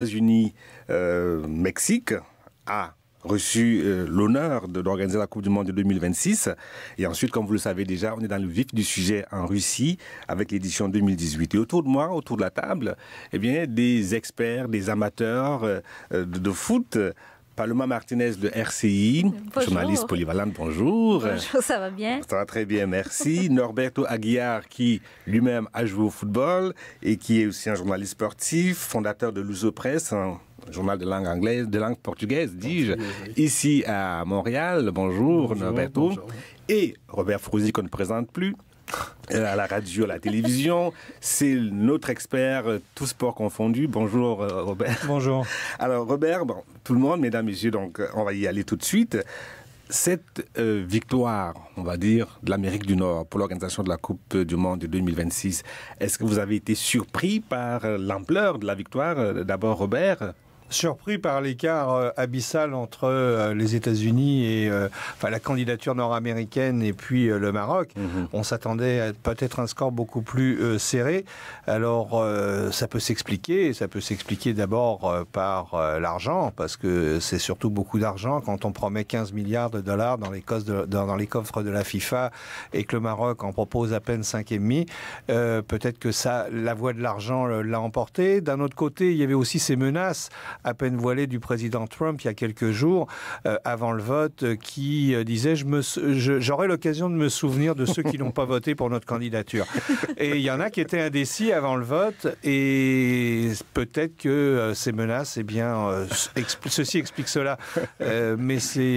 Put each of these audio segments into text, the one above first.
États-Unis, euh, Mexique a reçu euh, l'honneur d'organiser la Coupe du Monde de 2026. Et ensuite, comme vous le savez déjà, on est dans le vif du sujet en Russie avec l'édition 2018. Et autour de moi, autour de la table, eh bien, des experts, des amateurs euh, de, foot Paloma Martinez de RCI, journaliste polyvalente, bonjour. Bonjour, ça va bien Ça va très bien, merci. Norberto Aguiar, qui lui-même a joué au football et qui est aussi un journaliste sportif, fondateur de Luso Press, un journal de langue anglaise, de langue portugaise, dis-je, ici à Montréal. Bonjour, Norberto. Et Robert Frouzy qu'on ne présente plus, euh, à la radio, à la télévision. C'est notre expert, euh, tout sport confondu. Bonjour euh, Robert. Bonjour. Alors Robert, tout le monde, mesdames, messieurs, donc on va y aller tout de suite. Cette victoire, on va dire, de l'Amérique du Nord pour l'organisation de la Coupe du Monde de 2026, est-ce que vous avez été surpris par l'ampleur de la victoire D'abord Robert, surpris par l'écart euh, abyssal entre euh, les États-Unis et euh, enfin, la candidature nord-américaine et puis le Maroc. Mhm. On s'attendait à peut-être un score beaucoup plus serré. Alors ça peut s'expliquer. Ça peut s'expliquer d'abord par l'argent, parce que c'est surtout beaucoup d'argent quand on promet 15 milliards de dollars dans les, les, coffres de la FIFA et que le Maroc en propose à peine 5,5. peut-être que ça, la voie de l'argent l'a emporté. D'un autre côté, il y avait aussi ces menaces à peine voilée du président Trump il y a quelques jours, euh, avant le vote, euh, qui euh, disait J'aurai l'occasion de me souvenir de ceux qui n'ont pas voté pour notre candidature. Et il y en a qui étaient indécis avant le vote, et peut-être que ces menaces, eh bien, ceci explique cela. mais c'est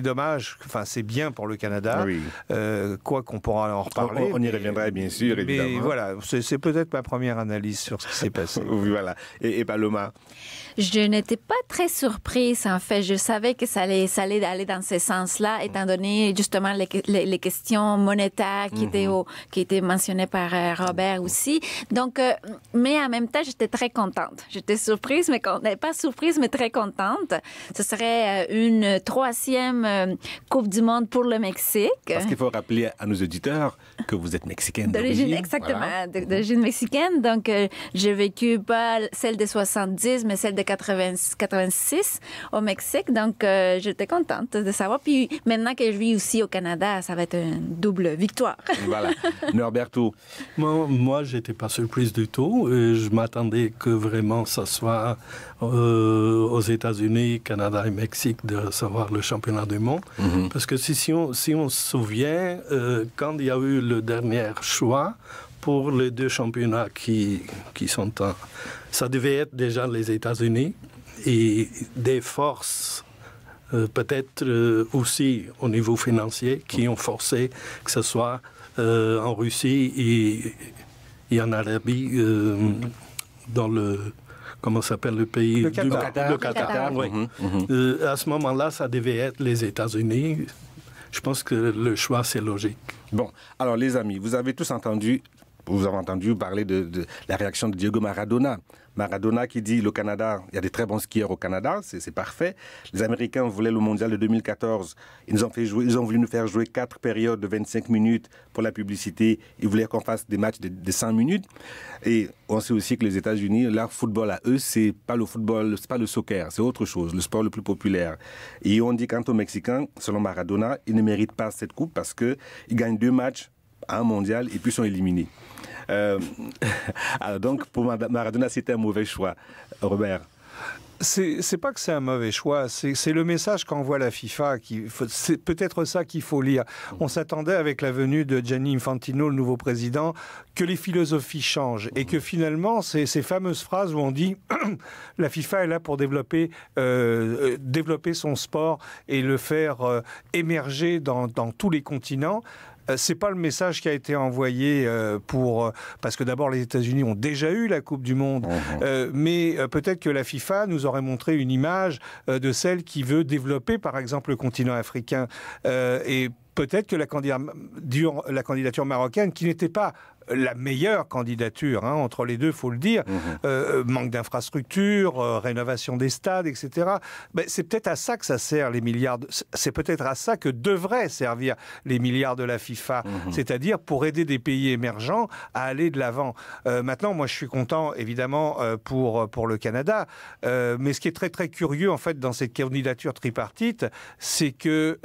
dommage, enfin, c'est bien pour le Canada, quoi qu'on pourra en reparler. On, y reviendra, bien sûr, évidemment. Mais voilà, c'est peut-être ma première analyse sur ce qui s'est passé. voilà. Et, et Paloma, je n'étais pas très surprise, en fait. Je savais que ça allait, aller dans ce sens-là, étant donné justement les, questions monétaires qui, étaient mhm. qui mentionnées par euh, Robert aussi. Donc, euh, mais en même temps, j'étais très contente. J'étais surprise, mais pas surprise, mais très contente. Ce serait euh, une troisième Coupe du Monde pour le Mexique. Parce qu'il faut rappeler à nos auditeurs que vous êtes mexicaine d'origine. Exactement, d'origine mexicaine. Donc, j'ai vécu pas celle des 70 mais celle de 1986 86 au Mexique. Donc, euh, j'étais contente de savoir. Puis maintenant que je vis aussi au Canada, ça va être une double victoire. voilà. Norberto. Moi, moi j'étais pas surprise du tout. Euh, je m'attendais que vraiment ça soit euh, aux États-Unis, Canada et Mexique de savoir le championnat du monde. Mhm. Parce que si, si, on, si on se souvient, quand il y a eu le dernier choix pour les deux championnats qui, qui sont en... Ça devait être déjà les États-Unis et des forces, euh, peut-être euh, aussi au niveau financier, qui ont forcé que ce soit euh, en Russie et, en Arabie, dans le, comment s'appelle le pays Le Qatar. Le Qatar, Oui. Mhm, mhm. à ce moment-là, ça devait être les États-Unis. Je pense que le choix, c'est logique. Bon, alors les amis, vous avez tous entendu vous avez entendu parler de, la réaction de Diego Maradona. Maradona qui dit le Canada, il y a des très bons skieurs au Canada, c'est parfait. Les Américains voulaient le mondial de 2014. Ils nous ont, fait jouer, ils ont voulu nous faire jouer quatre périodes de 25 minutes pour la publicité. Ils voulaient qu'on fasse des matchs de, 5 minutes. Et on sait aussi que les États-Unis, leur football à eux, c'est pas le football, c'est pas le soccer, c'est autre chose, le sport le plus populaire. Et on dit quant aux Mexicains, selon Maradona, ils ne méritent pas cette coupe parce qu'ils gagnent deux matchs à un mondial et puis sont éliminés. Euh, alors ah, donc, pour Maradona, c'était un mauvais choix, Robert. C'est pas que c'est un mauvais choix, c'est le message qu'envoie la FIFA. C'est peut-être ça qu'il faut lire. On s'attendait avec la venue de Gianni Infantino, le nouveau président, que les philosophies changent et que finalement, ces, ces fameuses phrases où on dit la FIFA est là pour développer, euh, euh, développer son sport et le faire émerger dans, dans tous les continents, euh, c'est pas le message qui a été envoyé euh, pour euh, parce que d'abord les États-Unis ont déjà eu la Coupe du Monde, mhm. mais peut-être que la FIFA nous aurait montré une image de celle qui veut développer par exemple le continent africain et peut-être que la candidature, marocaine, qui n'était pas la meilleure candidature hein, entre les deux, faut le dire. Mhm. Euh, manque d'infrastructures, euh, rénovation des stades, etc. Ben, c'est peut-être à ça que ça sert les milliards. C'est peut-être à ça que devraient servir les milliards de la FIFA, mhm. c'est-à-dire pour aider des pays émergents à aller de l'avant. Euh, maintenant, moi, je suis content évidemment pour pour le Canada, mais ce qui est très très curieux en fait dans cette candidature tripartite, c'est que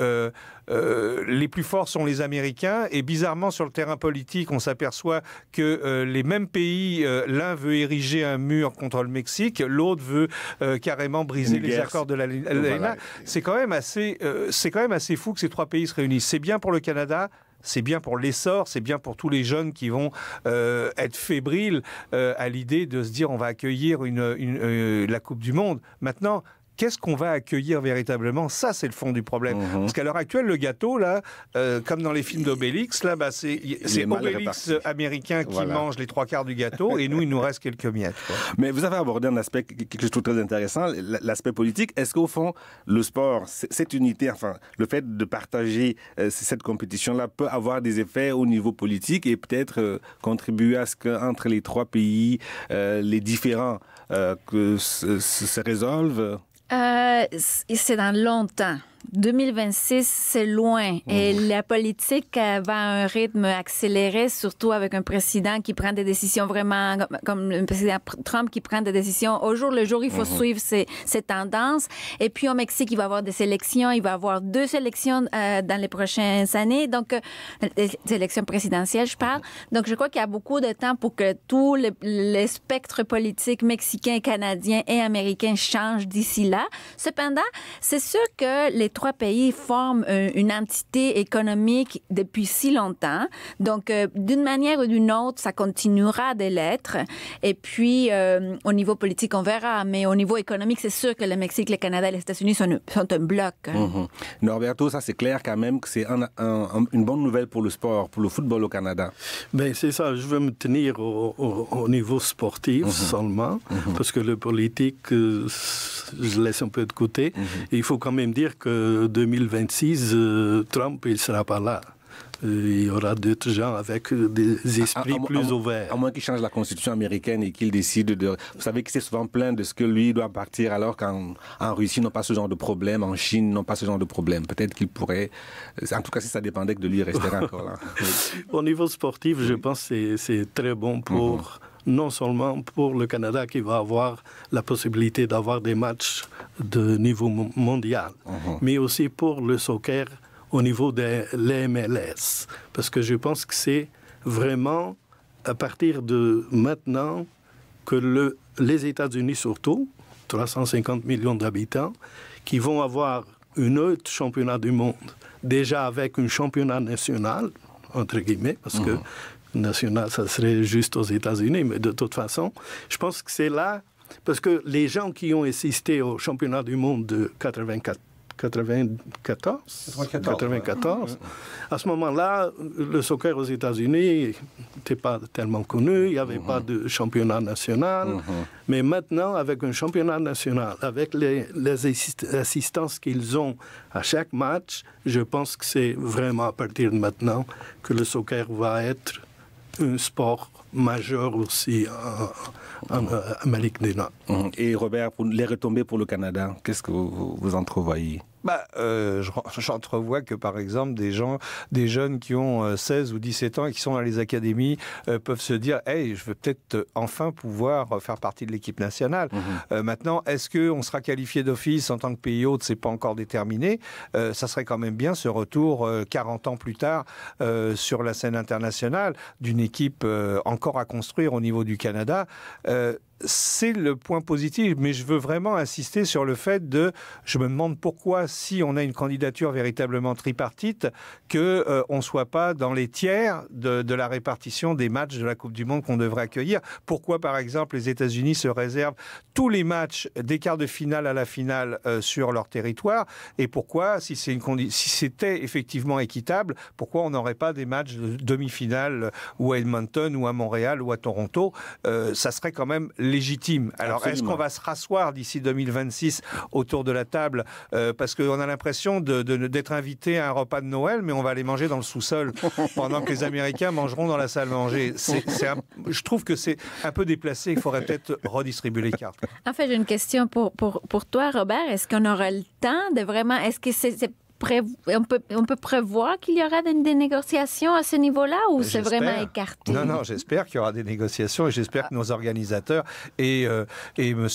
les plus forts sont les Américains et bizarrement sur le terrain politique, on s'aperçoit que euh, les mêmes pays, euh, l'un veut ériger un mur contre le Mexique, l'autre veut euh, carrément briser les accords de la C'est quand même assez, c'est quand même assez fou que ces trois pays se réunissent. C'est bien pour le Canada, c'est bien pour l'essor, c'est bien pour tous les jeunes qui vont être fébriles à l'idée de se dire on va accueillir la Coupe du Monde. Maintenant, qu'est-ce qu'on va accueillir véritablement Ça, c'est le fond du problème. Mhm. Parce qu'à l'heure actuelle, le gâteau, là, euh, comme dans les films d'Obélix, là, bah, c'est Obélix américain qui mangent mange les trois quarts du gâteau et nous, il nous reste quelques miettes. Mais vous avez abordé un aspect que je trouve très intéressant, l'aspect politique. Est-ce qu'au fond, le sport, cette unité, enfin, le fait de partager euh, cette compétition-là peut avoir des effets au niveau politique et peut-être euh, contribuer à ce qu'entre les trois pays, les différents que se résolvent euh, C'est dans longtemps. 2026, c'est loin. Oh. Et la politique va à un rythme accéléré, surtout avec un président qui prend des décisions vraiment, comme le président Trump qui prend des décisions au jour le jour. Il faut mm-hmm. suivre ces, tendances. Et puis au Mexique, il va avoir des élections. Il va avoir deux élections euh, dans les prochaines années. Donc, euh, des élections présidentielles, je parle. Mm-hmm. Donc, je crois qu'il y a beaucoup de temps pour que tout les, spectre spectres politiques canadien et américain change d'ici là. Cependant, c'est sûr que les les trois pays forment une entité économique depuis si longtemps. Donc, euh, d'une manière ou d'une autre, ça continuera de l'être. Et puis, euh, au niveau politique, on verra. Mais au niveau économique, c'est sûr que le Mexique, le Canada et les États-Unis sont, un bloc. Mhm. Norberto, ça c'est clair quand même que c'est une bonne nouvelle pour le sport, pour le football au Canada. Ben, c'est ça. Je veux me tenir au, niveau sportif mhm. seulement, mhm. parce que le politique, euh, je laisse un peu de côté. il faut quand même dire que 2026, euh, euh, Trump, il sera pas là. Euh, il y aura d'autres gens avec des esprits plus ouverts. À moins qu'il change la constitution américaine et qu'il décide de... Vous savez qu'il c'est souvent plein de ce que lui doit partir, alors qu'en Russie, n'ont pas ce genre de problème, en Chine, n'ont pas ce genre de problème. Peut-être qu'il pourrait... En tout cas, si ça dépendait que de lui, il resterait encore là. Au niveau sportif, je pense que c'est très bon pour... Mhm non seulement pour le Canada qui va avoir la possibilité d'avoir des matchs de niveau mondial, mhm. mais aussi pour le soccer au niveau de l'MLS. Parce que je pense que c'est vraiment à partir de maintenant que le, les États-Unis surtout, 350 millions d'habitants, qui vont avoir une autre championnat du monde, déjà avec un championnat national, entre guillemets, parce que mhm national, ça serait juste aux États-Unis, mais de toute façon, je pense que c'est là, parce que les gens qui ont assisté au championnat du monde de 84, 94, 94, À ce moment-là, le soccer aux États-Unis n'était pas tellement connu, il n'y avait pas mm-hmm. de championnat national. Mm-hmm. Mais maintenant, avec un championnat national, avec les assistances qu'ils ont à chaque match, je pense que c'est vraiment à partir de maintenant que le soccer va être un sport majeur aussi euh, euh, à, Malik Et Robert, pour les retombées pour le Canada, qu'est-ce que vous, vous entrevoyez bah, euh, j'entrevois que, par exemple, des gens, des jeunes qui ont 16 euh, ou 17 ans et qui sont dans les académies euh, peuvent se dire Hey, je veux peut-être enfin pouvoir faire partie de l'équipe nationale. Mmh maintenant, est-ce qu'on sera qualifié d'office en tant que pays hôte n'est pas encore déterminé. ça serait quand même bien ce retour 40 ans plus tard sur la scène internationale d'une équipe encore à construire au niveau du Canada c'est le point positif, mais je veux vraiment insister sur le fait de, je me demande pourquoi, si on a une candidature véritablement tripartite, que ne euh, on soit pas dans les tiers de, la répartition des matchs de la Coupe du Monde qu'on devrait accueillir. Pourquoi, par exemple, les États-Unis se réservent tous les matchs des quarts de finale à la finale euh, sur leur territoire, et pourquoi, si c'était effectivement équitable, pourquoi on n'aurait pas des matchs de demi-finale euh, ou à Edmonton ou à Montréal ou à Toronto Ça serait quand même légitime. Alors est-ce qu'on va se rasseoir d'ici 2026 autour de la table euh, Parce qu'on a l'impression d'être de, invité à un repas de Noël, mais on va aller manger dans le sous-sol pendant que les Américains mangeront dans la salle à manger. je trouve que c'est un peu déplacé. Il faudrait peut-être redistribuer les cartes. En fait, j'ai une question pour, toi, Robert. Est-ce qu'on aura le temps de vraiment on peut, on peut prévoir qu'il y aura des, négociations à ce niveau-là ou c'est vraiment écarté Non, non, j'espère qu'il y aura des négociations et j'espère que nos organisateurs et, euh, et M.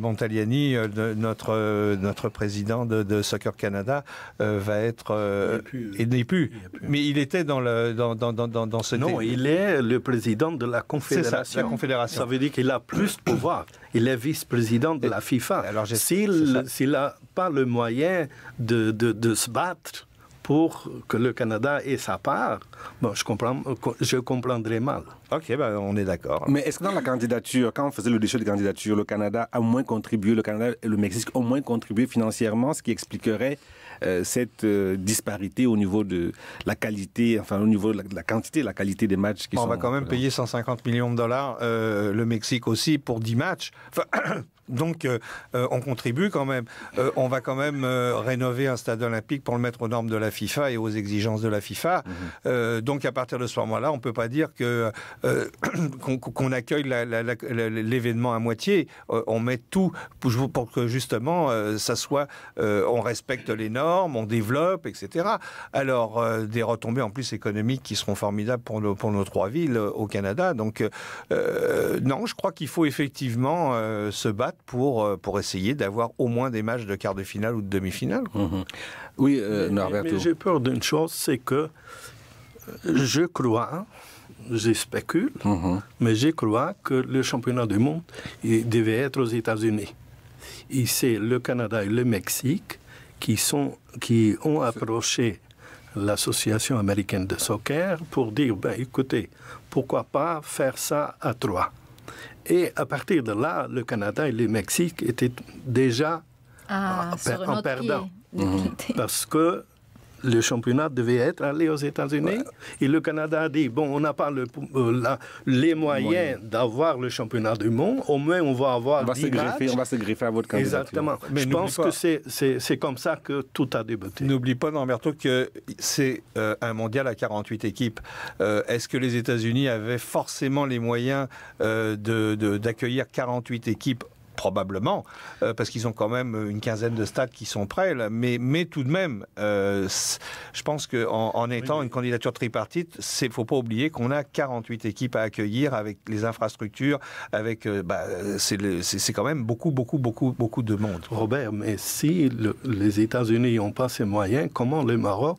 Montaliani, euh, notre, euh, notre président de, Soccer Canada, va être... il n'est plus, Mais il était dans, le, dans, dans, dans, dans ce... Non, il est le président de la Confédération. Ça, la Confédération. Ça veut dire qu'il a plus de pouvoir. Il est vice-président de la FIFA. S'il n'a pas le moyen de, de, de se battre pour que le Canada ait sa part, bon, je, comprends, je comprendrais mal. Ok, ben on est d'accord. Mais est-ce que dans la candidature, quand on faisait le déchet de candidature, le Canada a moins contribué, le Canada et le Mexique ont moins contribué financièrement, ce qui expliquerait euh, cette euh, disparité au niveau de la qualité, enfin au niveau de la, quantité, la qualité des matchs qui sont... On va quand même euh, payer 150 millions de dollars, le Mexique aussi, pour 10 matchs. Enfin, donc, euh, euh, on contribue quand même. Euh, on va quand même rénover un stade olympique pour le mettre aux normes de la FIFA et aux exigences de la FIFA. Mhm. donc, à partir de ce moment-là, on ne peut pas dire que qu'on accueille l'événement à moitié. on met tout pour, que justement, ça soit, on respecte les normes, on développe, etc. Alors, des retombées en plus économiques qui seront formidables pour pour nos trois villes au Canada. Donc, non, je crois qu'il faut effectivement se battre pour, euh, pour essayer d'avoir au moins des matchs de quart de finale ou de demi-finale. Mhm. Oui, euh, J'ai peur d'une chose, c'est que euh, je crois, je spécule, mhm. mais je crois que le championnat du monde il devait être aux États-Unis. Et c'est le Canada et le Mexique qui, sont, qui ont approché l'Association américaine de soccer pour dire, ben, écoutez, pourquoi pas faire ça à trois et à partir de là, le Canada et le Mexique étaient déjà ah, en, perdant. Mhm. Parce que le championnat devait être allé aux États-Unis. Et le Canada a dit, bon, on n'a pas euh, les moyens d'avoir le championnat du monde, au moins on va avoir... On va, on va se greffer à votre candidature. Exactement. Mais Je pense que c'est comme ça que tout a débuté. N'oublie pas, Norberto, que c'est euh, un mondial à 48 équipes. Euh, est-ce que les États-Unis avaient forcément les moyens d'accueillir de, 48 équipes probablement, euh, parce qu'ils ont quand même une quinzaine de stades qui sont prêts. Mais, tout de même, euh, je pense qu'en étant une candidature tripartite, il ne faut pas oublier qu'on a 48 équipes à accueillir avec les infrastructures, avec euh, bah, c'est quand même beaucoup, beaucoup, beaucoup, beaucoup de monde. Robert, mais si les États-Unis n'ont pas ces moyens, comment le Maroc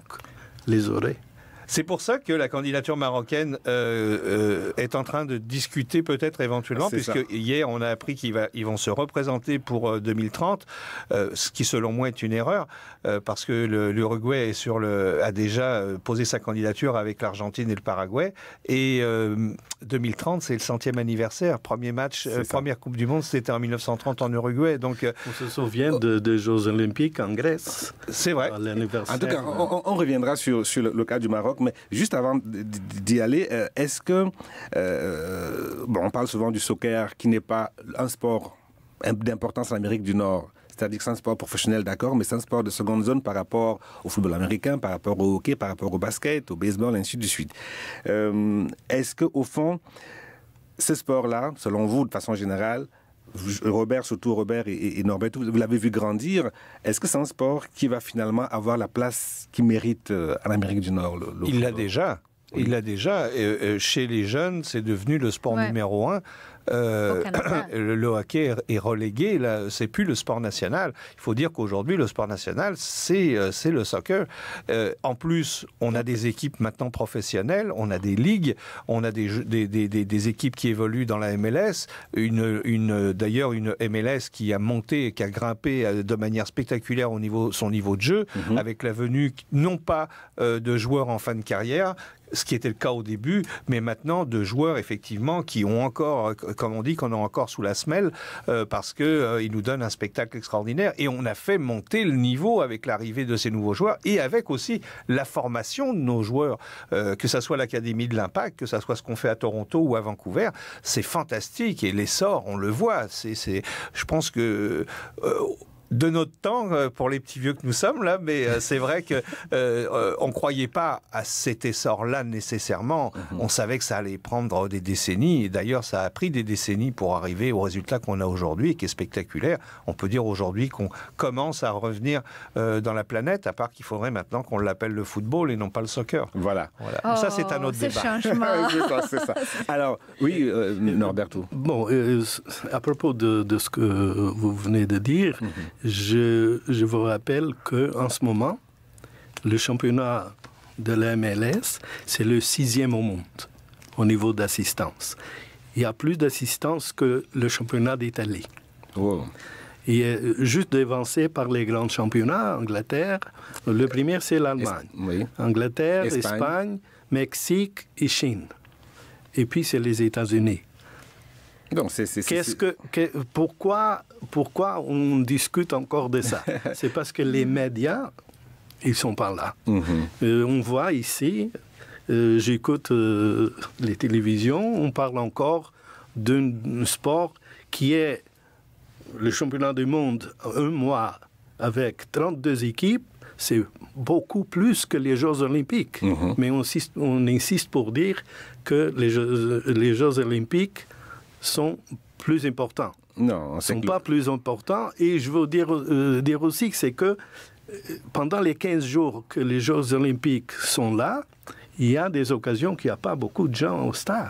les aurait c'est pour ça que la candidature marocaine euh, euh, est en train de discuter peut-être éventuellement, puisque hier on a appris qu'ils vont se représenter pour 2030, euh, ce qui selon moi est une erreur, parce que l'Uruguay a déjà posé sa candidature avec l'Argentine et le Paraguay, et 2030 c'est le centième anniversaire, premier match, première Coupe du Monde, c'était en 1930 en Uruguay, donc on se souvient de, des Jeux Olympiques en Grèce. C'est vrai. En tout cas, on, reviendra sur, le cas du Maroc mais juste avant d'y aller, euh, est-ce que, euh, bon, on parle souvent du soccer qui n'est pas un sport d'importance en Amérique du Nord c'est-à-dire que c'est un sport professionnel, d'accord, mais c'est un sport de seconde zone par rapport au football américain, par rapport au hockey, par rapport au basket, au baseball, ainsi de suite. Euh, est-ce qu'au fond, ces sports-là, selon vous, de façon générale, Robert, surtout Robert et, Norbert, vous l'avez vu grandir. Est-ce que c'est un sport qui va finalement avoir la place qu'il mérite euh, en Amérique du Nord Il l'a déjà. Il l'a déjà. Euh, chez les jeunes, c'est devenu le sport numéro un. Euh, le hockey est relégué. Là, c'est plus le sport national. Il faut dire qu'aujourd'hui, le sport national, c'est euh, c'est le soccer. Euh, en plus, on a des équipes maintenant professionnelles, on a des ligues, on a des des, des, des équipes qui évoluent dans la MLS. Une une d'ailleurs une MLS qui a monté, qui a grimpé de manière spectaculaire au niveau son niveau de jeu mhm. avec la venue non pas de joueurs en fin de carrière ce qui était le cas au début, mais maintenant de joueurs effectivement qui ont encore, euh, comme on dit, qu'on a encore sous la semelle euh, parce que euh, nous donnent un spectacle extraordinaire et on a fait monter le niveau avec l'arrivée de ces nouveaux joueurs et avec aussi la formation de nos joueurs, que ça soit l'académie de l'impact, que ça soit ce qu'on fait à Toronto ou à Vancouver, c'est fantastique et l'essor, on le voit. C'est, je pense que de notre temps euh, pour les petits vieux que nous sommes là, mais euh, c'est vrai que euh, on croyait pas à cet essor-là nécessairement. Mhm. On savait que ça allait prendre des décennies. Et d'ailleurs, ça a pris des décennies pour arriver au résultat qu'on a aujourd'hui, qui est spectaculaire. On peut dire aujourd'hui qu'on commence à revenir dans la planète, à part qu'il faudrait maintenant qu'on l'appelle le football et non pas le soccer. Voilà. ça, c'est un oh, autre débat. c'est ça. Alors, oui, Norberto. Bon, à propos de, ce que vous venez de dire. Mhm. Je, vous rappelle qu'en ce moment, le championnat de la MLS, c'est le sixième au monde au niveau d'assistance. Il y a plus d'assistance que le championnat d'Italie. Il est euh, juste dévancé par les grands championnats, Angleterre. Le premier, c'est l'Allemagne. Oui. Angleterre, Espagne, Mexique et Chine. Et puis, c'est les États-Unis. Qu'est-ce que, pourquoi, pourquoi on discute encore de ça C'est parce que les médias, ils sont pas là. Mhm. Euh, on voit ici, euh, j'écoute euh, les télévisions, on parle encore d'un sport qui est le championnat du monde un mois avec 32 équipes, c'est beaucoup plus que les Jeux olympiques. Mhm. Mais on, insiste pour dire que les Jeux olympiques sont plus importants. Non, ne sont pas plus importants. Et je veux dire, euh, dire aussi que c'est que euh, pendant les 15 jours que les Jeux olympiques sont là, il y a des occasions qu'il n'y a pas beaucoup de gens au stade.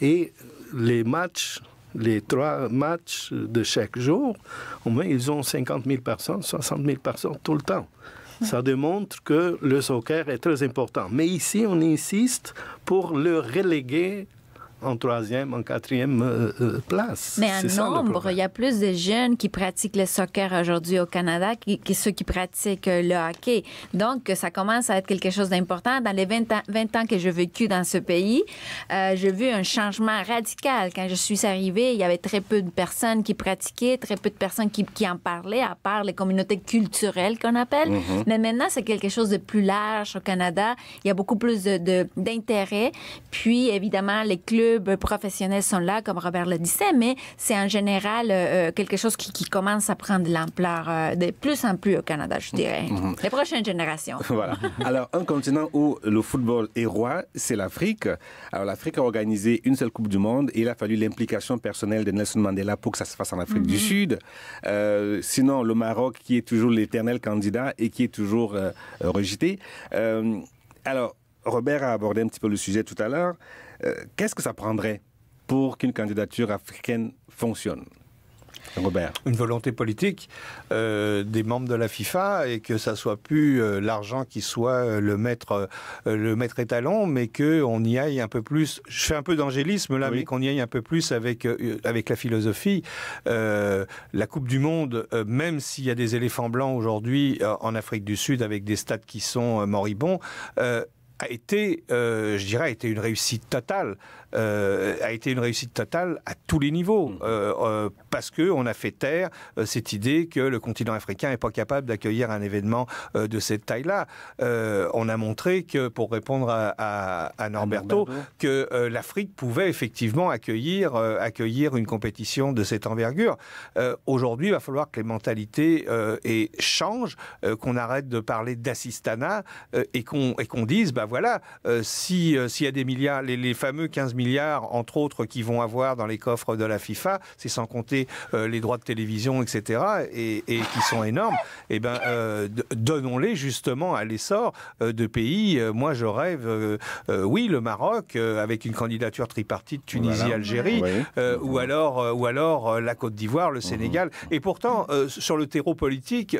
Et les matchs, les trois matchs de chaque jour, au moins ils ont 50 000 personnes, 60 000 personnes tout le temps. Ça démontre que le soccer est très important. Mais ici, on insiste pour le reléguer en troisième, en quatrième euh, euh, place. Mais en nombre, il y a plus de jeunes qui pratiquent le soccer aujourd'hui au Canada que, ceux qui pratiquent le hockey. Donc, ça commence à être quelque chose d'important. Dans les 20 ans, 20 ans que j'ai vécu dans ce pays, euh, j'ai vu un changement radical. Quand je suis arrivée, il y avait très peu de personnes qui pratiquaient, très peu de personnes qui, en parlaient, à part les communautés culturelles qu'on appelle. Mhm. Mais maintenant, c'est quelque chose de plus large au Canada. Il y a beaucoup plus d'intérêt. De, Puis, évidemment, les clubs professionnels sont là, comme Robert le disait, mais c'est en général euh, euh, quelque chose qui, commence à prendre de l'ampleur euh, de plus en plus au Canada, je dirais. Mm-hmm. Mm-hmm. Les prochaines générations. Voilà. Alors, un continent où le football est roi, c'est l'Afrique. Alors, l'Afrique a organisé une seule Coupe du Monde et il a fallu l'implication personnelle de Nelson Mandela pour que ça se fasse en Afrique du mm-hmm. Sud. sinon, le Maroc, qui est toujours l'éternel candidat et qui est toujours rejeté. alors, Robert a abordé un petit peu le sujet tout à l'heure. Euh, qu'est-ce que ça prendrait pour qu'une candidature africaine fonctionne Robert. Une volonté politique euh, des membres de la FIFA et que ça soit plus euh, l'argent qui soit le maître le maître étalon, mais que on y aille un peu plus. Je fais un peu d'angélisme là, mais qu'on y aille un peu plus avec avec la philosophie. la Coupe du Monde, même s'il y a des éléphants blancs aujourd'hui en Afrique du Sud avec des stades qui sont moribonds a été, euh, je dirais, a été une réussite totale. Euh, a été une réussite totale à tous les niveaux, mm. euh, euh, parce que on a fait taire cette idée que le continent africain n'est pas capable d'accueillir un événement de cette taille-là. on a montré que, pour répondre à, Norberto, que l'Afrique pouvait effectivement accueillir, accueillir une compétition de cette envergure. Aujourd'hui, il va falloir que les mentalités et changent, qu'on arrête de parler d'assistanat et qu'on et qu'on dise, bah voilà, si s'il y a des milliards, les, fameux 15 milliards, entre autres, qu'ils vont avoir dans les coffres de la FIFA, c'est sans compter euh, les droits de télévision, etc., et, qui sont énormes, eh ben, euh, donnons-les justement à l'essor euh, de pays. moi, je rêve, oui, le Maroc, avec une candidature tripartite Tunisie-Algérie, ou alors, ou alors la Côte d'Ivoire, le mhm. Sénégal. Et pourtant, sur le terreau politique,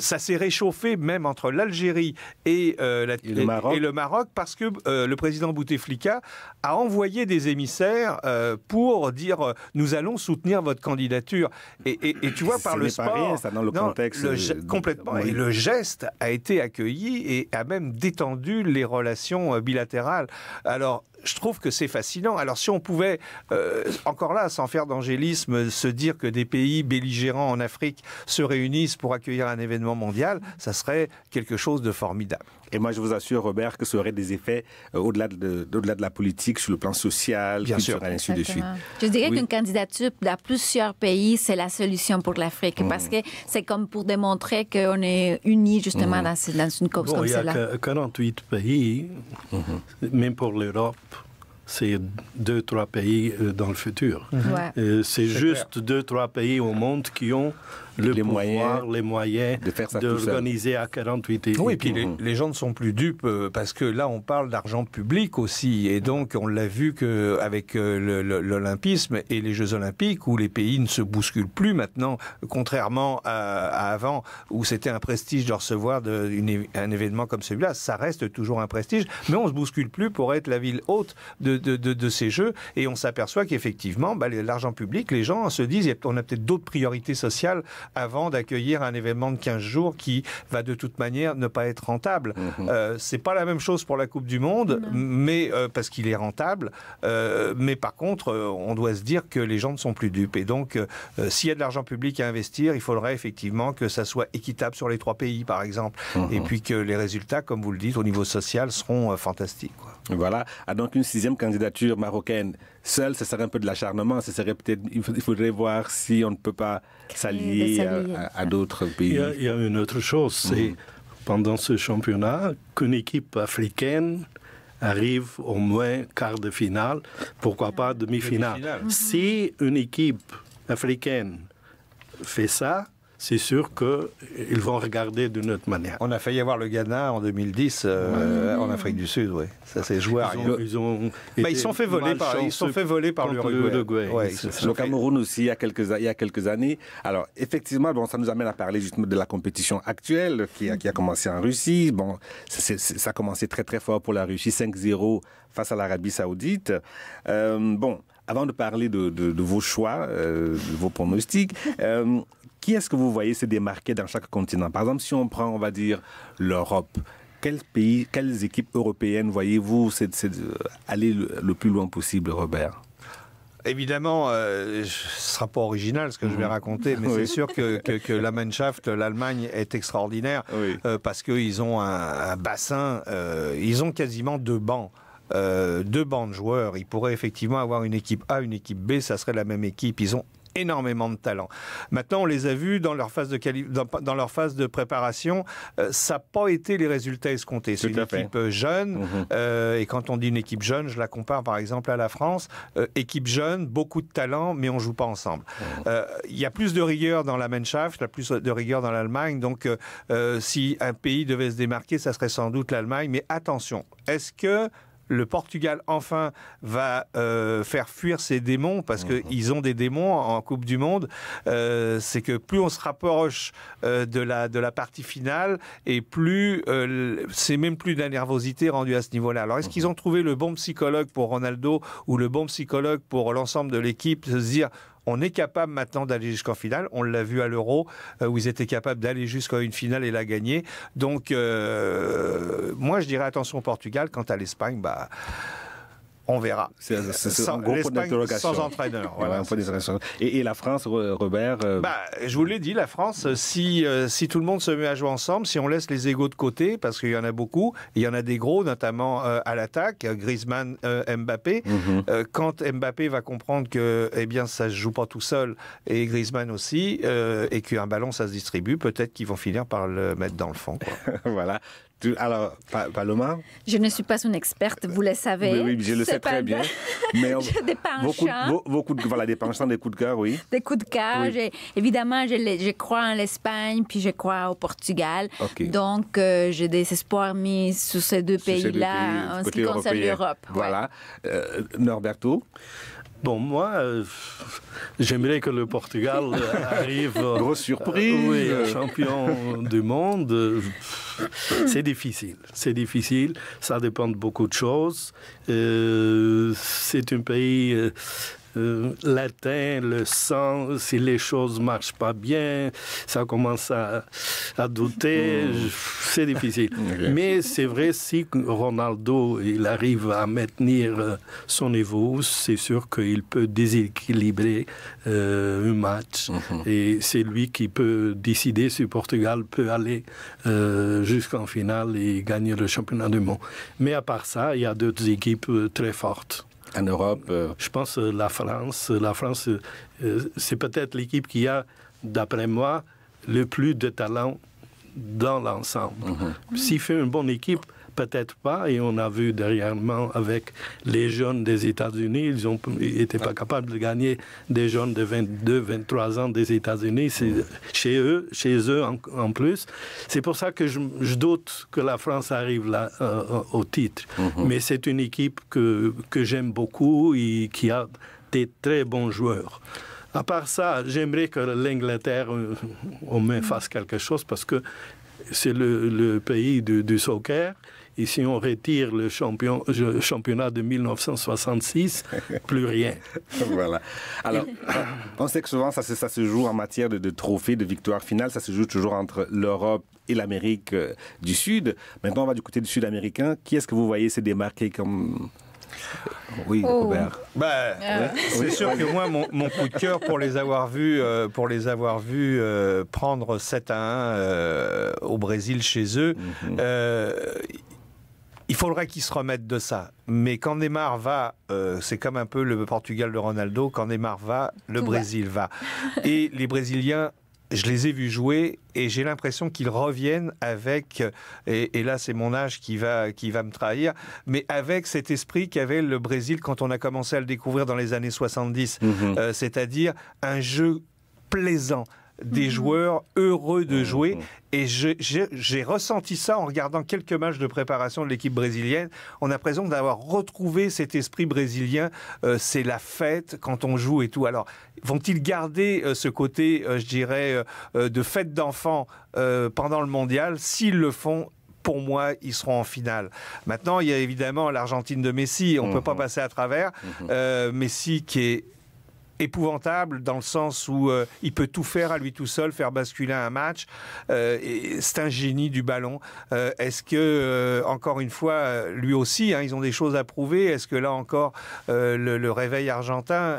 ça s'est réchauffé même entre l'Algérie et, le Maroc parce que le président Bouteflika a envoyé des émissaires euh, pour dire euh, nous allons soutenir votre candidature. Et, tu vois, par le sport, dans le contexte, complètement. le geste a été accueilli et a même détendu les relations euh, bilatérales. Alors je trouve que c'est fascinant. Alors si on pouvait, euh, encore là, sans faire d'angélisme, se dire que des pays belligérants en Afrique se réunissent pour accueillir un événement mondial, ça serait quelque chose de formidable. Et moi, je vous assure, Robert, que ça aurait des effets euh, au-delà de, de, la politique, sur le plan social, Bien sûr. Et ainsi de suite. Je dirais qu'une candidature dans plusieurs pays, c'est la solution pour l'Afrique, mm. parce que c'est comme pour démontrer qu'on est unis justement mm. dans, une cause comme celle-là. Il y a 48 pays, mm-hmm. même pour l'Europe, c'est deux, trois pays euh, dans le futur. Mm-hmm. Euh, c'est juste deux, trois pays au monde qui ont les moyens, les moyens de faire ça d'organiser à 48 et Oui, et puis les, gens ne sont plus dupes euh, parce que là on parle d'argent public aussi et donc on l'a vu que avec euh, l'olympisme et les Jeux olympiques où les pays ne se bousculent plus maintenant, contrairement à, avant où c'était un prestige de recevoir un événement comme celui-là, ça reste toujours un prestige, mais on ne se bouscule plus pour être la ville haute de, de, de ces Jeux et on s'aperçoit qu'effectivement bah, l'argent public, les gens se disent on a peut-être d'autres priorités sociales avant d'accueillir un événement de 15 jours qui va de toute manière ne pas être rentable. Ce mhm. Euh, c'est pas la même chose pour la Coupe du Monde, mais euh, parce qu'il est rentable. Euh, mais par contre, euh, on doit se dire que les gens ne sont plus dupes. Et donc, s'il y a de l'argent public à investir, il faudrait effectivement que ça soit équitable sur les trois pays, par exemple, mhm. et puis que les résultats, comme vous le dites, au niveau social, seront fantastiques. Voilà. A ah, donc une sixième candidature marocaine seul, ce serait un peu de l'acharnement. ça serait peut-être, il faudrait voir si on ne peut pas s'allier euh, à, d'autres pays. Il y, a, une autre chose, mhm. c'est pendant ce championnat qu'une équipe africaine arrive au moins quart de finale, pourquoi pas ah. demi-finale. Si une équipe africaine fait ça, c'est sûr qu'ils vont regarder d'une autre manière. On a failli avoir le Ghana en 2010 euh, en Afrique du Sud, oui. Ça c'est joueur. Ils, ont, bah, ils, sont fait voler par, ils sont fait voler par le Cameroun aussi il y, a quelques, il y quelques années. Alors effectivement, bon, ça nous amène à parler justement de la compétition actuelle qui a, commencé en Russie. Bon, ça a commencé très très fort pour la Russie, 5-0 face à l'Arabie Saoudite. Euh, bon, avant de parler de, vos choix, euh, de vos pronostics. Qui est-ce que vous voyez se démarquer dans chaque continent Par exemple, si on prend, on va dire, l'Europe, quels pays, quelles équipes européennes voyez-vous aller le, plus loin possible, Robert Évidemment, euh, ce ne sera pas original ce que je vais mhm. raconter, mais c'est sûr que, que, que la Mannschaft, l'Allemagne, est extraordinaire euh, parce qu'ils ont un, bassin, euh, ils ont quasiment deux bancs. deux bancs de joueurs, ils pourraient effectivement avoir une équipe A, une équipe B, ça serait la même équipe. Ils ont énormément de talent. Maintenant, on les a vus dans leur phase de, dans, leur phase de préparation, euh, ça n'a pas été les résultats escomptés. C'est une équipe euh, jeune, mhm. euh, et quand on dit une équipe jeune, je la compare par exemple à la France, équipe jeune, beaucoup de talent, mais on joue pas ensemble. Mhm. Il y a plus de rigueur dans la Mannschaft, il y a plus de rigueur dans l'Allemagne, donc si un pays devait se démarquer, ça serait sans doute l'Allemagne, mais attention, est-ce que le Portugal enfin va euh, faire fuir ses démons parce que mhm. ils ont des démons en Coupe du Monde. Euh, c'est que plus on se rapproche euh, de la de la partie finale et plus c'est même plus de la nervosité rendue à ce niveau-là. Alors est-ce qu'ils mhm. ont trouvé le bon psychologue pour Ronaldo ou le bon psychologue pour l'ensemble de l'équipe se dire on est capable maintenant d'aller jusqu'en finale. On l'a vu à l'Euro, euh, où ils étaient capables d'aller jusqu'à une finale et la gagner. Donc, euh, moi, je dirais attention au Portugal. Quant à l'Espagne, bah on verra. Sans entraîneur. Et, la France, Robert euh, bah, Je vous l'ai dit, la France, si, euh, si tout le monde se met à jouer ensemble, si on laisse les égaux de côté, parce qu'il y en a beaucoup, il y en a des gros, notamment euh, à l'attaque, Griezmann, Mbappé. Mhm. quand Mbappé va comprendre que eh bien, ça ne se joue pas tout seul, et Griezmann aussi, et qu'un ballon, ça se distribue, peut-être qu'ils vont finir par le mettre dans le fond. voilà alors, Paloma Je ne suis pas une experte, vous le savez. oui, je le sais très bien. Mais des beaucoup, de, voilà, des penchants, des coups de cœur, oui. Des coups de cœur. Évidemment, je, crois en l'Espagne, puis je crois au Portugal. Donc, euh, j'ai des espoirs mis sur ces deux pays-là en ce qui concerne l'Europe. Voilà. Euh, Norberto Bon, moi, euh, j'aimerais que le Portugal arrive. Euh, Grosse surprise. champion du monde. C'est difficile. C'est difficile. Ça dépend de beaucoup de choses. Euh, c'est un pays euh, l'atteint latin, le sang, si les choses marchent pas bien, ça commence à, douter, hmm. c'est difficile. Mais c'est vrai, si Ronaldo, il arrive à maintenir euh, son niveau, c'est sûr qu'il peut déséquilibrer euh, un match. Mhm. Et c'est lui qui peut décider si Portugal peut aller jusqu'en finale et gagner le championnat du monde. Mais à part ça, il y a d'autres équipes très fortes en Europe euh. Je pense euh, la France. Euh, la France, c'est peut-être l'équipe qui a, d'après moi, le plus de talent dans l'ensemble. S'il fait une bonne équipe, peut-être pas. Et on a vu dernièrement avec les jeunes des États-Unis, ils n'étaient pas capables de gagner des jeunes de 22, 23 ans des États-Unis, chez eux, chez eux en, plus. C'est pour ça que je, doute que la France arrive là, euh, euh, au titre. Mais c'est une équipe que, que j'aime beaucoup et qui a des très bons joueurs. À part ça, j'aimerais que l'Angleterre au euh, moins fasse quelque chose parce que c'est le, pays du, soccer. Et si on retire le, championnat de 1966, plus rien. voilà. Alors, on sait que souvent, ça, ça se joue en matière de, de trophées, de victoires finales. Ça se joue toujours entre l'Europe et l'Amérique euh, du Sud. Maintenant, on va du côté du Sud américain. Qui est-ce que vous voyez se démarquer comme Oui, oh. Robert. Bah, ah. C'est sûr que moi, mon, coup de cœur pour les avoir vus, euh, pour les avoir vus euh, prendre 7 à 1 euh, au Brésil chez eux, mhm. il faudrait qu'ils se remettent de ça. Mais quand Neymar va, c'est comme un peu le Portugal de Ronaldo, quand Neymar va, le Brésil va. Et les Brésiliens je les ai vus jouer et j'ai l'impression qu'ils reviennent avec, euh, et, là c'est mon âge qui va, qui va me trahir, mais avec cet esprit qu'avait le Brésil quand on a commencé à le découvrir dans les années 70, mhm. euh, c'est-à-dire un jeu plaisant, des mhm. joueurs heureux de jouer. Mhm. Et j'ai ressenti ça en regardant quelques matchs de préparation de l'équipe brésilienne. On a l'impression d'avoir retrouvé cet esprit brésilien. Euh, c'est la fête quand on joue et tout. Alors, vont-ils garder euh, ce côté, euh, je dirais, de fête d'enfants pendant le mondial S'ils le font, pour moi, ils seront en finale. Maintenant, il y a évidemment l'Argentine de Messi. On ne peut pas mhm. passer à travers. Messi qui est épouvantable dans le sens où euh, il peut tout faire à lui tout seul, faire basculer un match. Euh, et c'est un génie du ballon. Euh, est-ce que, encore une fois, lui aussi, hein, ils ont des choses à prouver Est-ce que là encore, le, le, réveil argentin,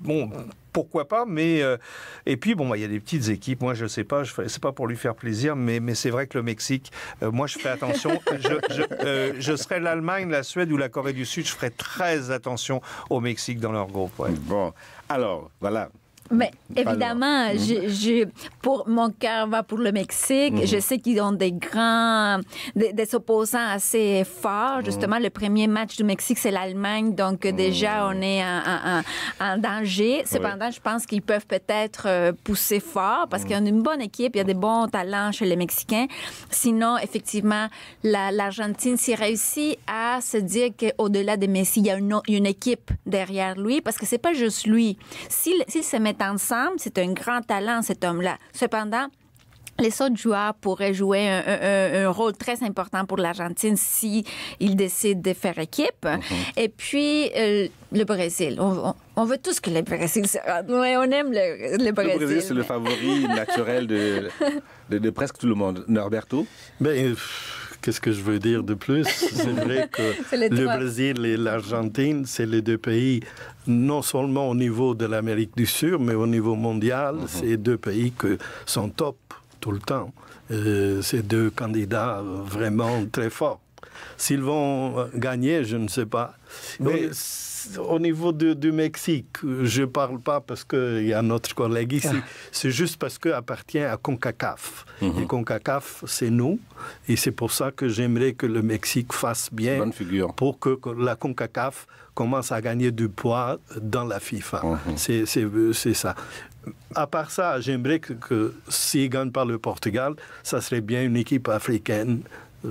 bon pourquoi pas Mais euh, et puis bon, bah, il y a des petites équipes. Moi, je sais pas, je c'est pas pour lui faire plaisir, mais c'est vrai que le Mexique, euh, moi, je fais attention. Euh, je, serai l'Allemagne, la Suède ou la Corée du Sud, je ferai très attention au Mexique dans leur groupe. Bon, alors voilà, mais évidemment, mm. j'ai pour, mon cœur va pour le Mexique. Mm. Je sais qu'ils ont des grands, des, opposants assez forts. Mm. Justement, le premier match du Mexique, c'est l'Allemagne. Donc, déjà, on est en, danger. Cependant, je pense qu'ils peuvent peut-être euh, pousser fort parce qu'ils ont une bonne équipe. Il y a des bons talents chez les Mexicains. Sinon, effectivement, l'Argentine, s'est s'y réussit à se dire qu'au-delà de Messi, il y a une, équipe derrière lui parce que c'est pas juste lui. S'il se met ensemble, c'est un grand talent, cet homme-là. Cependant, les autres joueurs pourraient jouer un, rôle très important pour l'Argentine s'ils décident de faire équipe. Mhm. Et puis, euh, le Brésil. On, veut tous que le Brésil se on aime le, Brésil. Le Brésil, c'est le favori naturel de, presque tout le monde. Norberto? Ben, euh, Qu'est-ce que je veux dire de plus C'est vrai que le Brésil et l'Argentine, c'est les deux pays, non seulement au niveau de l'Amérique du Sud, mais au niveau mondial, mhm. c'est deux pays qui sont top tout le temps. Euh, c'est deux candidats vraiment très forts. S'ils vont euh, gagner, je ne sais pas au niveau du, Mexique, je ne parle pas parce qu'il y a notre collègue ici, ah. c'est juste parce qu'il appartient à CONCACAF. Et mhm. CONCACAF, c'est nous, et c'est pour ça que j'aimerais que le Mexique fasse bien pour que la CONCACAF commence à gagner du poids dans la FIFA. Mhm. C'est, ça. À part ça, j'aimerais que, si ne gagnent par le Portugal, ça serait bien une équipe africaine